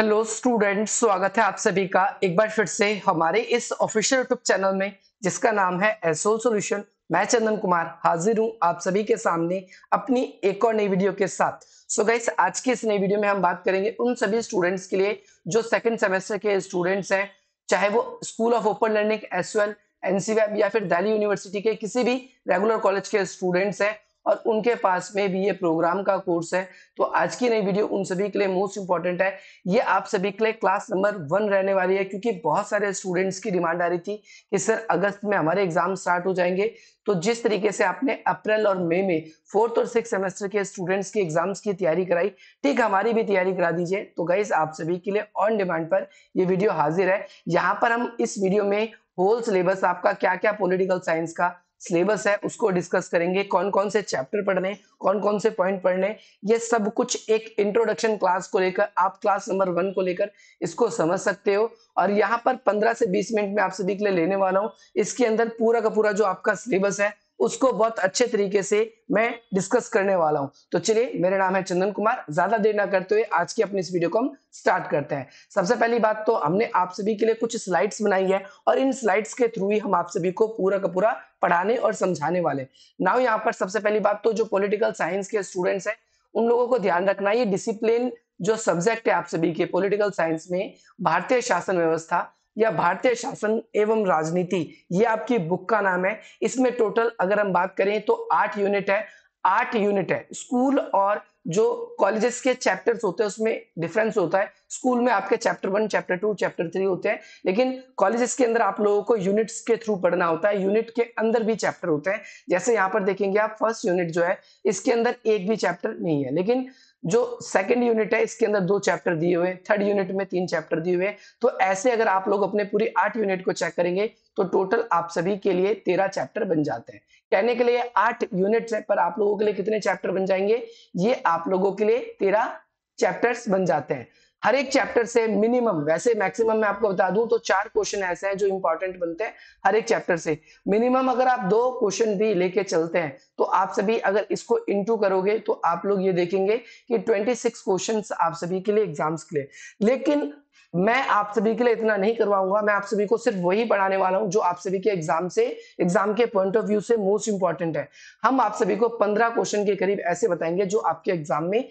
hello students स्वागत है आप सभी का एक बार फिर से हमारे इस ऑफिशियल यूट्यूब चैनल में जिसका नाम है एसोल सॉल्यूशन मैं चंदन कुमार हाजिर हूं आप सभी के सामने अपनी एक और नई वीडियो के साथ सो गाइस आज की इस नई वीडियो में हम बात करेंगे उन सभी स्टूडेंट्स के लिए जो सेकंड सेमेस्टर के स्टूडेंट्स हैं चाहे वो school of open learning S NCWEB या फिर दिल्ली यूनिवर्सिटी के किसी भी रेगुलर कॉलेज के स्टूडेंट्स हैं और उनके पास में भी ये प्रोग्राम का कोर्स है तो आज की नई वीडियो उन सभी के लिए मोस्ट इंपॉर्टेंट है ये आप सभी के लिए क्लास नंबर वन रहने वाली है क्योंकि बहुत सारे स्टूडेंट्स की डिमांड आ रही थी कि सर अगस्त में हमारे एग्जाम स्टार्ट हो जाएंगे तो जिस तरीके से आपने अप्रैल और मई में फोर्थ और सिक्स सेमेस्टर के स्टूडेंट्स की एग्जाम्स की तैयारी कराई ठीक हमारी भी तैयारी करा दीजिए तो गाइज आप सभी के लिए ऑन डिमांड पर ये वीडियो हाजिर है यहाँ पर हम इस वीडियो में होल सिलेबस आपका क्या क्या पॉलिटिकल साइंस का सिलेबस है उसको डिस्कस करेंगे कौन कौन से चैप्टर पढ़ने कौन कौन से पॉइंट पढ़ने ये सब कुछ एक इंट्रोडक्शन क्लास को लेकर आप क्लास नंबर वन को लेकर इसको समझ सकते हो और यहाँ पर पंद्रह से बीस मिनट में आप सभी के लिए लेने वाला हूँ इसके अंदर पूरा का पूरा जो आपका सिलेबस है उसको बहुत अच्छे तरीके से मैं डिस्कस करने वाला हूं तो चलिए मेरा नाम है चंदन कुमार ज्यादा देर ना करते हुए आज की अपनी इस वीडियो को हम स्टार्ट करते हैं सबसे पहली बात तो हमने आप सभी के लिए कुछ स्लाइड्स बनाई है और इन स्लाइड्स के थ्रू ही हम आप सभी को पूरा का पूरा पढ़ाने और समझाने वाले नाउ यहाँ पर सबसे पहली बात तो जो पोलिटिकल साइंस के स्टूडेंट्स है उन लोगों को ध्यान रखना ये डिसिप्लिन जो सब्जेक्ट है आप सभी के पोलिटिकल साइंस में भारतीय शासन व्यवस्था या भारतीय शासन एवं राजनीति ये आपकी बुक का नाम है इसमें टोटल अगर हम बात करें तो आठ यूनिट है आठ यूनिट है स्कूल और जो कॉलेजेस के चैप्टर्स होते हैं उसमें डिफरेंस होता है स्कूल में आपके chapter one chapter two chapter three होते हैं लेकिन कॉलेजेस के अंदर आप लोगों को यूनिट्स के थ्रू पढ़ना होता है यूनिट के अंदर भी चैप्टर होते हैं जैसे यहाँ पर देखेंगे आप फर्स्ट यूनिट जो है इसके अंदर एक भी चैप्टर नहीं है लेकिन जो सेकंड यूनिट है इसके अंदर दो चैप्टर दिए हुए थर्ड यूनिट में तीन चैप्टर दिए हुए तो ऐसे अगर आप लोग अपने पूरी आठ यूनिट को चेक करेंगे तो टोटल आप सभी के लिए तेरह चैप्टर बन जाते हैं कहने के लिए आठ यूनिट है पर आप लोगों के लिए कितने चैप्टर बन जाएंगे ये आप लोगों के लिए तेरह चैप्टर्स बन जाते हैं हर एक चैप्टर से मिनिमम वैसे मैक्सिमम मैं आपको बता दूं तो चार क्वेश्चन ऐसे हैं जो इंपॉर्टेंट बनते हैं हर एक चैप्टर से मिनिमम अगर आप दो क्वेश्चन भी लेके चलते हैं तो आप सभी अगर इसको इंटू करोगे तो आप लोग ये देखेंगे कि 26 क्वेश्चंस आप सभी के लिए एग्जाम्स के लिए लेकिन मैं आप सभी के लिए इतना नहीं करवाऊंगा मैं आप सभी को सिर्फ वही पढ़ाने वाला हूं जो आप सभी के एग्जाम से एग्जाम के पॉइंट ऑफ व्यू से मोस्ट इंपॉर्टेंट है हम आप सभी को पंद्रह क्वेश्चन के करीब ऐसे बताएंगे जो आपके एग्जाम में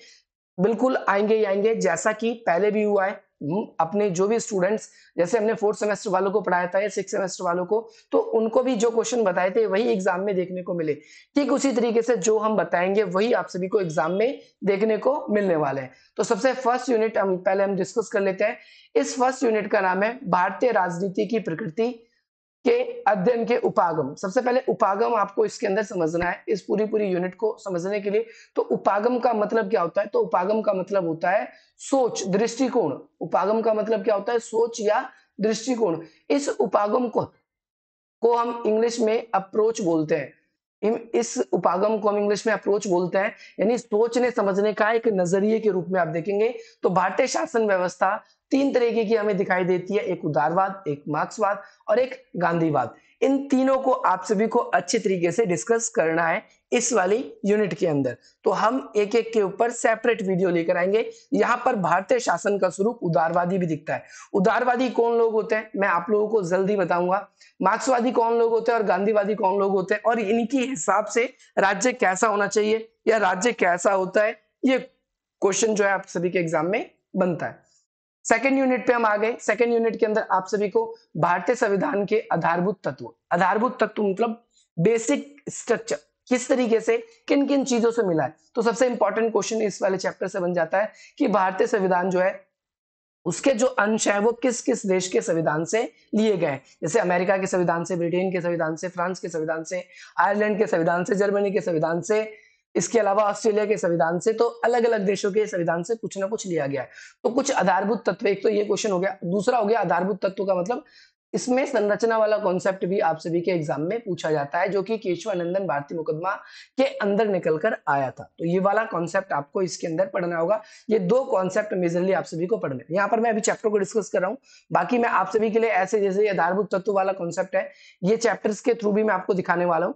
बिल्कुल आएंगे ही आएंगे जैसा कि पहले भी हुआ है हम्म, अपने जो भी स्टूडेंट्स जैसे हमने फोर्थ सेमेस्टर वालों को पढ़ाया था या सिक्स सेमेस्टर वालों को तो उनको भी जो क्वेश्चन बताए थे वही एग्जाम में देखने को मिले ठीक उसी तरीके से जो हम बताएंगे वही आप सभी को एग्जाम में देखने को मिलने वाले हैं तो सबसे फर्स्ट यूनिट हम पहले हम डिस्कस कर लेते हैं इस फर्स्ट यूनिट का नाम है भारतीय राजनीति की प्रकृति के अध्ययन के उपागम सबसे पहले उपागम आपको इसके अंदर समझना है इस पूरी पूरी यूनिट को समझने के लिए तो उपागम का मतलब क्या होता है तो उपागम का मतलब होता है सोच दृष्टिकोण उपागम का मतलब क्या होता है सोच या दृष्टिकोण इस उपागम को को हम इंग्लिश में अप्रोच बोलते हैं इस उपागम को हम इंग्लिश में अप्रोच बोलते हैं यानी सोचने समझने का एक नजरिए के रूप में आप देखेंगे तो भारतीय शासन व्यवस्था तीन तरीके की हमें दिखाई देती है एक उदारवाद एक मार्क्सवाद और एक गांधीवाद इन तीनों को आप सभी को अच्छे तरीके से डिस्कस करना है इस वाली यूनिट के अंदर तो हम एक एक के ऊपर सेपरेट वीडियो लेकर आएंगे यहाँ पर भारतीय शासन का स्वरूप उदारवादी भी दिखता है उदारवादी कौन लोग होते हैं मैं आप लोगों को जल्दी बताऊंगा मार्क्सवादी कौन लोग होते हैं और गांधीवादी कौन लोग होते हैं और इनके हिसाब से राज्य कैसा होना चाहिए या राज्य कैसा होता है ये क्वेश्चन जो है आप सभी के एग्जाम में बनता है सेकेंड यूनिट पे हम आ गए सेकेंड यूनिट के अंदर आप सभी को भारतीय संविधान के आधारभूत तत्व आधारभूत तत्व मतलब बेसिक स्ट्रक्चर किस तरीके से किन किन चीजों से मिला है तो सबसे इंपॉर्टेंट क्वेश्चन इस वाले चैप्टर से बन जाता है कि भारतीय संविधान जो है उसके जो अंश है वो किस किस देश के संविधान से लिए गए जैसे अमेरिका के संविधान से ब्रिटेन के संविधान से फ्रांस के संविधान से आयरलैंड के संविधान से जर्मनी के संविधान से इसके अलावा ऑस्ट्रेलिया के संविधान से तो अलग अलग देशों के संविधान से कुछ ना कुछ लिया गया है तो कुछ आधारभूत तत्व एक तो ये क्वेश्चन हो गया दूसरा हो गया आधारभूत तत्व का मतलब इसमें संरचना वाला कॉन्सेप्ट भी आप सभी के एग्जाम में पूछा जाता है जो कि केशवानंदन भारती मुकदमा के अंदर निकल कर आया था तो ये वाला कॉन्सेप्ट आपको इसके अंदर पढ़ना होगा ये दो कॉन्सेप्ट मेजरली आप सभी को पढ़ने यहाँ पर मैं अभी चैप्टर को डिस्कस कर रहा हूँ बाकी मैं आप सभी के लिए ऐसे जैसे आधारभूत तत्व वाला कॉन्सेप्ट है ये चैप्टर्स के थ्रू भी मैं आपको दिखाने वाला हूँ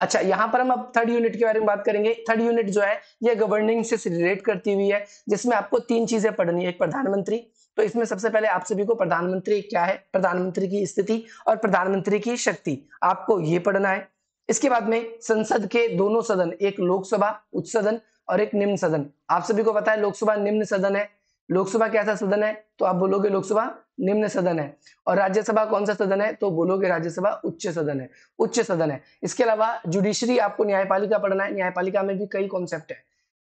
अच्छा यहाँ पर हम अब थर्ड यूनिट के बारे में बात करेंगे थर्ड यूनिट जो है ये गवर्निंग से रिलेट करती हुई है जिसमें आपको तीन चीजें पढ़नी है एक प्रधानमंत्री तो इसमें सबसे पहले आप सभी को प्रधानमंत्री क्या है प्रधानमंत्री की स्थिति और प्रधानमंत्री की शक्ति आपको ये पढ़ना है इसके बाद में संसद के दोनों सदन एक लोकसभा उच्च सदन और एक निम्न सदन आप सभी को पता है लोकसभा निम्न सदन है लोकसभा कैसा सदन है तो आप बोलोगे लोकसभा निम्न सदन है और राज्यसभा कौन सा सदन है तो बोलोगे राज्यसभा उच्च सदन है उच्च सदन है इसके अलावा जुडिशरी आपको न्यायपालिका पढ़ना है न्यायपालिका में भी कई कॉन्सेप्ट है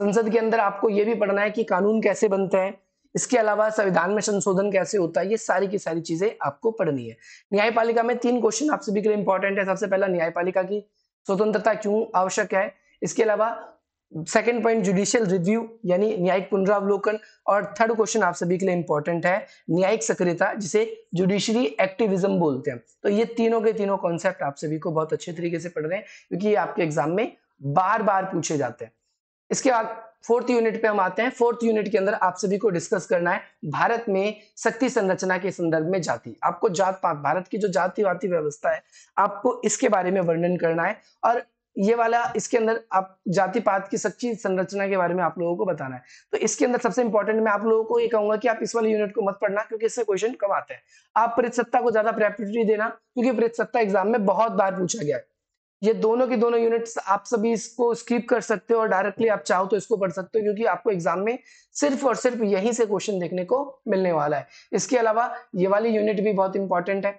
संसद के अंदर आपको ये भी पढ़ना है कि कानून कैसे बनते हैं इसके अलावा संविधान में संशोधन कैसे होता है ये सारी की सारी चीजें आपको पढ़नी है न्यायपालिका में तीन क्वेश्चन आपसे भी के लिए इंपॉर्टेंट है सबसे पहला न्यायपालिका की स्वतंत्रता क्यों आवश्यक है इसके अलावा सेकेंड पॉइंट जुडिशियल रिव्यू यानी न्यायिक पुनरावलोकन और थर्ड क्वेश्चन आप सभी के लिए इंपॉर्टेंट है न्यायिक सक्रियता जिसे जुडिशरी एक्टिविज्म बोलते हैं तो ये तीनों के तीनों कॉन्सेप्ट आप सभी को बहुत अच्छे तरीके से पढ़ रहे हैं क्योंकि ये आपके एग्जाम में बार बार पूछे जाते हैं इसके बाद फोर्थ यूनिट पे हम आते हैं फोर्थ यूनिट के अंदर आप सभी को डिस्कस करना है भारत में शक्ति संरचना के संदर्भ में जाति आपको जात पात भारत की जो जाति व्यवस्था है आपको इसके बारे में वर्णन करना है और ये वाला इसके अंदर आप जाति पात की सच्ची संरचना के बारे में आप लोगों को बताना है तो इसके अंदर सबसे इंपॉर्टेंट मैं आप लोगों को ये कहूंगा कि आप इस वाले यूनिट को मत पढ़ना क्योंकि इससे क्वेश्चन कम आते हैं आप प्रेत सत्ता को ज्यादा प्रायोरिटी देना क्योंकि प्रेत सत्ता एग्जाम में बहुत बार पूछा गया है ये दोनों के दोनों यूनिट्स आप सभी इसको स्किप कर सकते हो और डायरेक्टली आप चाहो तो इसको पढ़ सकते हो क्योंकि आपको एग्जाम में सिर्फ और सिर्फ यहीं से क्वेश्चन देखने को मिलने वाला है इसके अलावा ये वाली यूनिट भी बहुत इंपॉर्टेंट है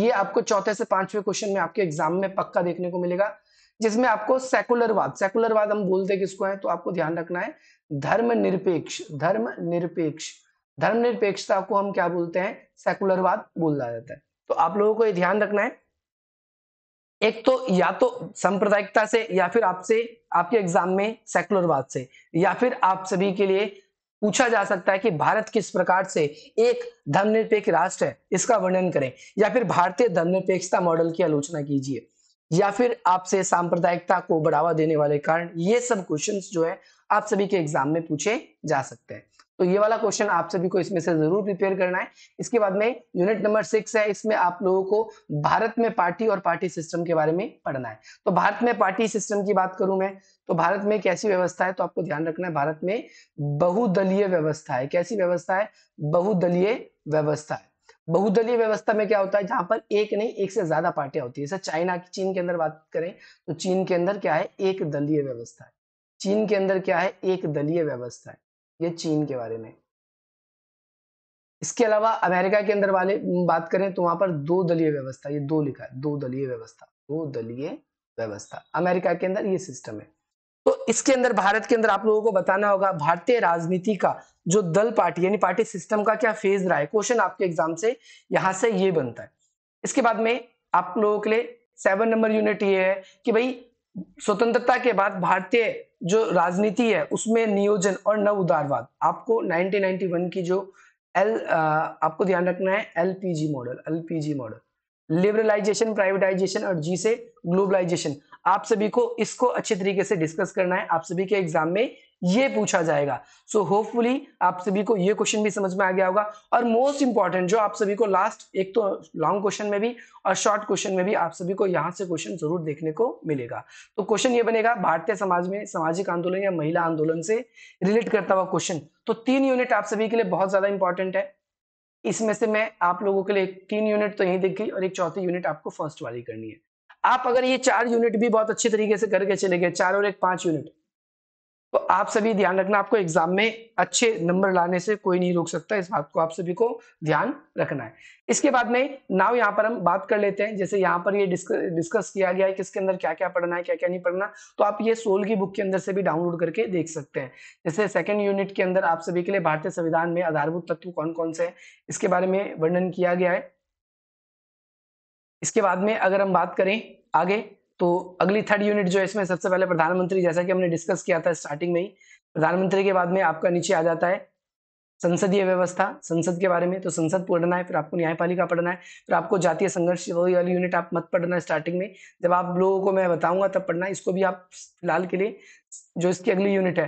ये आपको चौथे से पांचवें क्वेश्चन में आपके एग्जाम में पक्का देखने को मिलेगा जिसमें आपको सेकुलरवाद सेकुलरवाद हम बोलते किसको है तो आपको ध्यान रखना है धर्मनिरपेक्ष धर्म निरपेक्षता को हम क्या बोलते हैं सेकुलरवाद बोला जाता है तो आप लोगों को ये ध्यान रखना है एक तो या तो सांप्रदायिकता से या फिर आपसे आपके एग्जाम में सेकुलरवाद से या फिर आप सभी के लिए पूछा जा सकता है कि भारत किस प्रकार से एक धर्मनिरपेक्ष राष्ट्र है इसका वर्णन करें या फिर भारतीय धर्मनिरपेक्षता मॉडल की आलोचना कीजिए या फिर आपसे सांप्रदायिकता को बढ़ावा देने वाले कारण ये सब क्वेश्चन जो है आप सभी के एग्जाम में पूछे जा सकते हैं तो ये वाला क्वेश्चन आप सभी को इसमें से जरूर प्रिपेयर करना है इसके बाद में यूनिट नंबर सिक्स है इसमें आप लोगों को भारत में पार्टी और पार्टी सिस्टम के बारे में पढ़ना है तो भारत में पार्टी सिस्टम की बात करूं मैं तो भारत में कैसी व्यवस्था है तो आपको ध्यान रखना है भारत में बहुदलीय व्यवस्था है कैसी व्यवस्था है बहुदलीय व्यवस्था है बहुदलीय व्यवस्था में क्या होता है जहां पर एक नहीं एक से ज्यादा पार्टियां होती है जैसे चाइना की चीन के अंदर बात करें तो चीन के अंदर क्या है एक दलीय व्यवस्था है चीन के अंदर क्या है एक दलीय व्यवस्था है ये चीन के बारे में इसके अलावा अमेरिका के अंदर वाले बात करें तो वहां पर दो दलीय व्यवस्था ये दो लिखा है दो दलीय व्यवस्था दो दलीय व्यवस्था अमेरिका के अंदर ये सिस्टम है तो इसके अंदर भारत के अंदर आप लोगों को बताना होगा भारतीय राजनीति का जो दल पार्टी यानी पार्टी सिस्टम का क्या फेज रहा है क्वेश्चन आपके एग्जाम से यहां से ये बनता है इसके बाद में आप लोगों के लिए सेवन नंबर यूनिट ये है कि भाई स्वतंत्रता के बाद भारतीय जो राजनीति है उसमें नियोजन और नव उदारवाद आपको 1991 की जो एल आपको ध्यान रखना है LPG model LPG model liberalisation privatisation और जी से ग्लोबलाइजेशन आप सभी को इसको अच्छे तरीके से डिस्कस करना है आप सभी के एग्जाम में ये पूछा जाएगा सो so, होपफुली आप सभी को ये क्वेश्चन भी समझ में आ गया होगा और मोस्ट इंपॉर्टेंट जो आप सभी को लास्ट एक तो लॉन्ग क्वेश्चन में भी और शॉर्ट क्वेश्चन में भी आप सभी को यहां से क्वेश्चन जरूर देखने को मिलेगा तो क्वेश्चन ये बनेगा भारतीय समाज में सामाजिक आंदोलन या महिला आंदोलन से रिलेट करता हुआ क्वेश्चन तो तीन यूनिट आप सभी के लिए बहुत ज्यादा इंपॉर्टेंट है इसमें से मैं आप लोगों के लिए तीन यूनिट तो यही देखी और एक चौथी यूनिट आपको फर्स्ट वाली करनी है आप अगर ये चार यूनिट भी बहुत अच्छे तरीके से करके चले गए चार और एक पांच यूनिट तो आप सभी ध्यान रखना आपको एग्जाम में अच्छे नंबर लाने से कोई नहीं रोक सकता इस बात को आप सभी को ध्यान रखना है इसके बाद में नाव यहाँ पर हम बात कर लेते हैं जैसे यहाँ पर ये डिस्क, डिस्कस किया गया है किसके अंदर क्या क्या पढ़ना है क्या क्या नहीं पढ़ना तो आप ये सोल की बुक के अंदर से भी डाउनलोड करके देख सकते हैं जैसे सेकेंड यूनिट के अंदर आप सभी के लिए भारतीय संविधान में आधारभूत तत्व कौन कौन से है इसके बारे में वर्णन किया गया है इसके बाद में अगर हम बात करें आगे तो अगली थर्ड यूनिट जो है इसमें सबसे पहले प्रधानमंत्री जैसा कि हमने डिस्कस किया था स्टार्टिंग में ही प्रधानमंत्री के बाद में आपका नीचे आ जाता है संसदीय व्यवस्था संसद के बारे में तो संसद पढ़ना है फिर आपको न्यायपालिका पढ़ना है फिर आपको जातीय संघर्ष वाली यूनिट आप मत पढ़ना है स्टार्टिंग में जब आप लोगों को मैं बताऊंगा तब पढ़ना है इसको भी आप फिलहाल के लिए जो इसकी अगली यूनिट है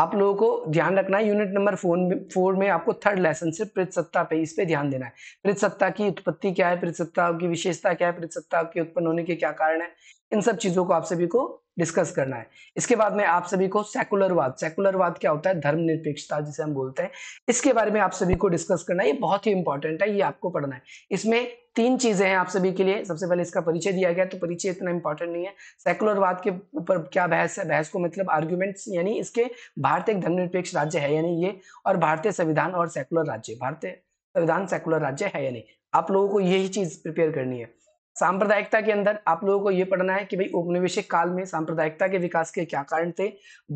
आप लोगों को ध्यान रखना है यूनिट नंबर फोर फोर में आपको थर्ड लेसन से सत्ता पे इस पे ध्यान देना है सत्ता की उत्पत्ति क्या है सत्ता की विशेषता क्या है सत्ता के उत्पन्न होने के क्या कारण है इन सब चीजों को आप सभी को डिस्कस करना है इसके बाद में आप सभी को सेकुलरवाद सेकुलरवाद क्या होता है धर्मनिरपेक्षता जिसे हम बोलते हैं इसके बारे में आप सभी को डिस्कस करना है ये बहुत ही इंपॉर्टेंट है ये आपको पढ़ना है इसमें तीन चीजें हैं आप सभी के लिए सबसे पहले इसका परिचय दिया गया तो परिचय इतना इंपॉर्टेंट नहीं है सेकुलरवाद के ऊपर क्या बहस है बहस को मतलब आर्ग्यूमेंट्स यानी इसके भारत एक धर्मनिरपेक्ष राज्य है यानी ये और भारतीय संविधान और सेकुलर राज्य भारतीय संविधान सेकुलर राज्य है यानी आप लोगों को यही चीज प्रिपेयर करनी है सांप्रदायिकता के अंदर आप लोगों को यह पढ़ना है कि भाई उपनिवेशिक काल में सांप्रदायिकता के विकास के क्या कारण थे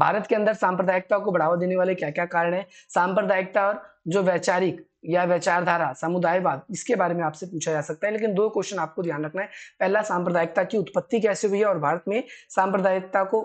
भारत के अंदर सांप्रदायिकता को बढ़ावा देने वाले क्या क्या कारण है सांप्रदायिकता और जो वैचारिक या विचारधारा समुदायवाद इसके बारे में आपसे पूछा जा सकता है लेकिन दो क्वेश्चन आपको ध्यान रखना है पहला सांप्रदायिकता की उत्पत्ति कैसे हुई है और भारत में सांप्रदायिकता को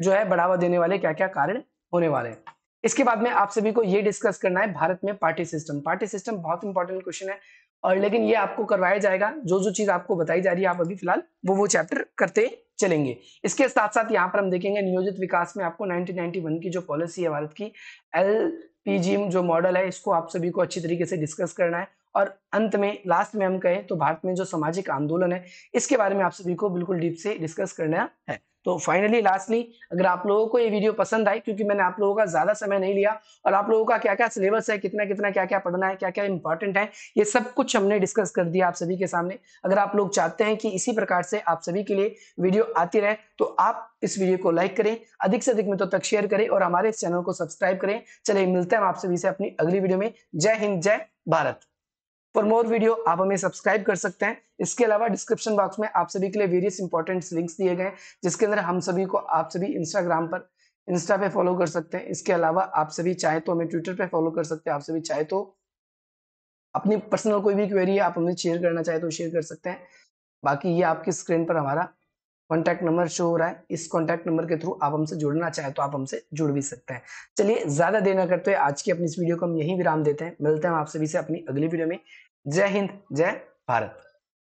जो है बढ़ावा देने वाले क्या क्या कारण होने वाले हैं इसके बाद में आप सभी को ये डिस्कस करना है भारत में पार्टी सिस्टम पार्टी सिस्टम बहुत इंपॉर्टेंट क्वेश्चन है और लेकिन ये आपको करवाया जाएगा जो जो चीज आपको बताई जा रही है आप अभी फिलहाल वो वो चैप्टर करते चलेंगे इसके साथ साथ यहाँ पर हम देखेंगे नियोजित विकास में आपको 1991 की जो पॉलिसी है भारत की एल जो मॉडल है इसको आप सभी को अच्छी तरीके से डिस्कस करना है और अंत में लास्ट में हम कहें तो भारत में जो सामाजिक आंदोलन है इसके बारे में आप सभी को बिल्कुल डीप से डिस्कस करना है तो फाइनली लास्टली अगर आप लोगों को ये वीडियो पसंद आई क्योंकि मैंने आप लोगों का ज्यादा समय नहीं लिया और आप लोगों का क्या क्या सिलेबस है कितना कितना क्या क्या पढ़ना है क्या क्या इंपॉर्टेंट है ये सब कुछ हमने डिस्कस कर दिया आप सभी के सामने अगर आप लोग चाहते हैं कि इसी प्रकार से आप सभी के लिए वीडियो आती रहे तो आप इस वीडियो को लाइक करें अधिक से अधिक मित्रों तक शेयर करें और हमारे इस चैनल को सब्सक्राइब करें चलिए मिलते हैं हम आप सभी से अपनी अगली वीडियो में जय हिंद जय भारत फॉर मोर वीडियो आप हमें सब्सक्राइब कर सकते हैं इसके अलावा डिस्क्रिप्शन बॉक्स में आप सभी के लिए वेरियस इंपॉर्टेंट लिंक्स दिए गए जिसके अंदर हम सभी को आप सभी इंस्टाग्राम पर इंस्टा पे फॉलो कर सकते हैं इसके अलावा आप सभी चाहे तो हमें ट्विटर पे फॉलो कर सकते हैं आप सभी चाहे तो अपनी पर्सनल कोई भी क्वेरी आप हमें शेयर करना चाहे तो शेयर कर सकते हैं बाकी ये आपकी स्क्रीन पर हमारा कॉन्टैक्ट नंबर शो हो रहा है इस कॉन्टैक्ट नंबर के थ्रू आप हमसे जुड़ना चाहे तो आप हमसे जुड़ भी सकते हैं चलिए ज्यादा देना करते हुए आज की अपनी इस वीडियो को हम यही विराम देते हैं मिलते हैं आप सभी से अपनी अगली वीडियो में जय हिंद जय भारत